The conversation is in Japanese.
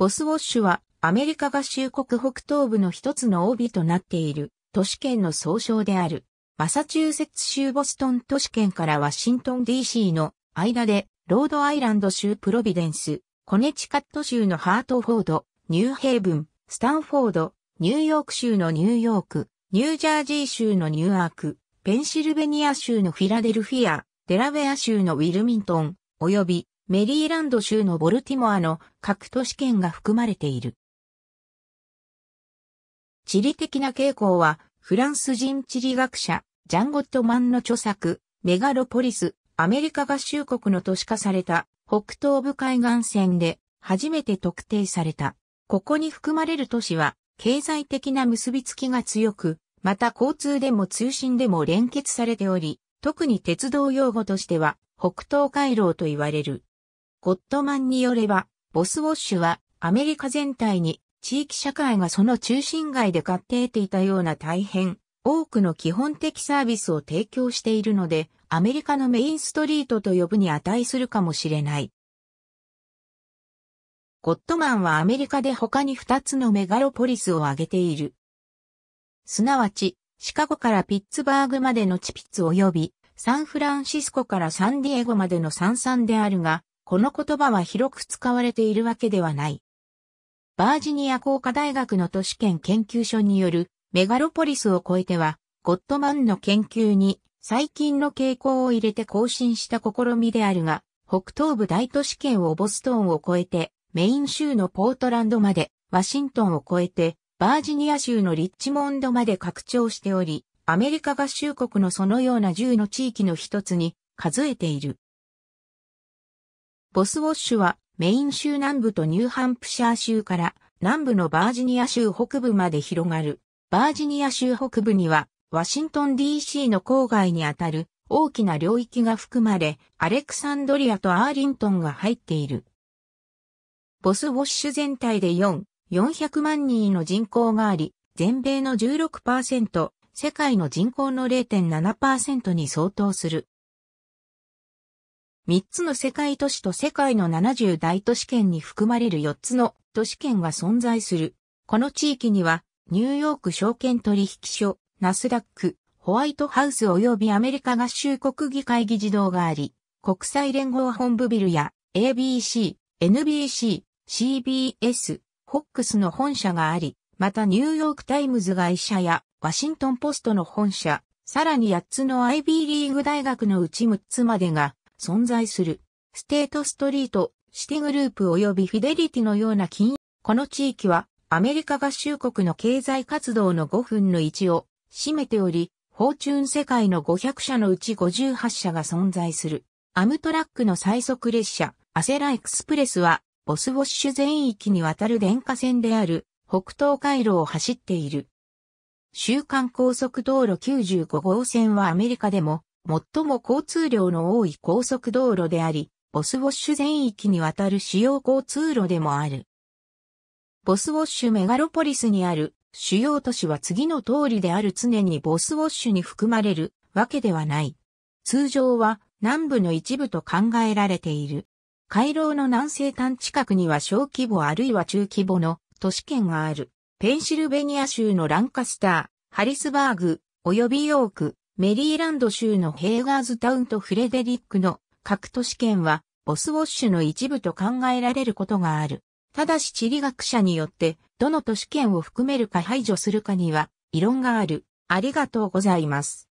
ボスウォッシュはアメリカ合衆国北東部の一つの帯となっている都市圏の総称である。マサチューセッツ州ボストン都市圏からワシントン DC の間でロードアイランド州プロビデンス、コネチカット州のハートフォード、ニューヘイブン、スタンフォード、ニューヨーク州のニューヨーク、ニュージャージー州のニューアーク、ペンシルベニア州のフィラデルフィア、デラウェア州のウィルミントン、及びメリーランド州のボルティモアの各都市圏が含まれている。地理的な傾向は、フランス人地理学者、ジャン・ゴットマンの著作、メガロポリス、アメリカ合衆国の都市化された北東部海岸線で初めて特定された。ここに含まれる都市は経済的な結びつきが強く、また交通でも通信でも連結されており、特に鉄道用語としては北東回廊と言われる。ゴッドマンによれば、ボスウォッシュはアメリカ全体に地域社会がその中心街で買って得ていたような大変多くの基本的サービスを提供しているので、アメリカのメインストリートと呼ぶに値するかもしれない。ゴッドマンはアメリカで他に2つのメガロポリスを挙げている。すなわち、シカゴからピッツバーグまでのチピッツ及び、サンフランシスコからサンディエゴまでのサンサンであるが、この言葉は広く使われているわけではない。バージニア工科大学の都市圏研究所によるメガロポリスを超えては、ゴットマンの研究に最近の傾向を入れて更新した試みであるが、北東部大都市圏をボストンを越えて、メイン州のポートランドまで、ワシントンを越えて、バージニア州のリッチモンドまで拡張しており、アメリカ合衆国のそのような10の地域の一つに数えている。ボスウォッシュはメイン州南部とニューハンプシャー州から南部のバージニア州北部まで広がる。バージニア州北部にはワシントン DC の郊外にあたる大きな領域が含まれ、アレクサンドリアとアーリントンが入っている。ボスウォッシュ全体で4、400万人の人口があり、全米の16%、世界の人口の0.7%に相当する。3つの世界都市と世界の70大都市圏に含まれる4つの都市圏が存在する。この地域には、ニューヨーク証券取引所、ナスダック、ホワイトハウス及びアメリカ合衆国議会議事堂があり、国際連合本部ビルや ABC、NBC、CBS、FOX の本社があり、またニューヨークタイムズ会社やワシントンポストの本社、さらに8つの IB リーグ大学のうち6つまでが存在する。ステートストリート、シティグループ及びフィデリティのような金融、この地域はアメリカ合衆国の経済活動の5分の1を占めており、フォーチューン世界の500社のうち58社が存在する。アムトラックの最速列車、アセラエクスプレスは、ボスウォッシュ全域にわたる電化線である、北東回路を走っている。週間高速道路95号線はアメリカでも、最も交通量の多い高速道路であり、ボスウォッシュ全域にわたる主要交通路でもある。ボスウォッシュメガロポリスにある主要都市は次の通りである常にボスウォッシュに含まれるわけではない。通常は南部の一部と考えられている。回廊の南西端近くには小規模あるいは中規模の都市圏がある。ペンシルベニア州のランカスター、ハリスバーグ、及びヨーク、メリーランド州のヘーガーズタウンとフレデリックの各都市圏はボスウォッシュの一部と考えられることがある。ただし地理学者によってどの都市圏を含めるか排除するかには異論がある。ありがとうございます。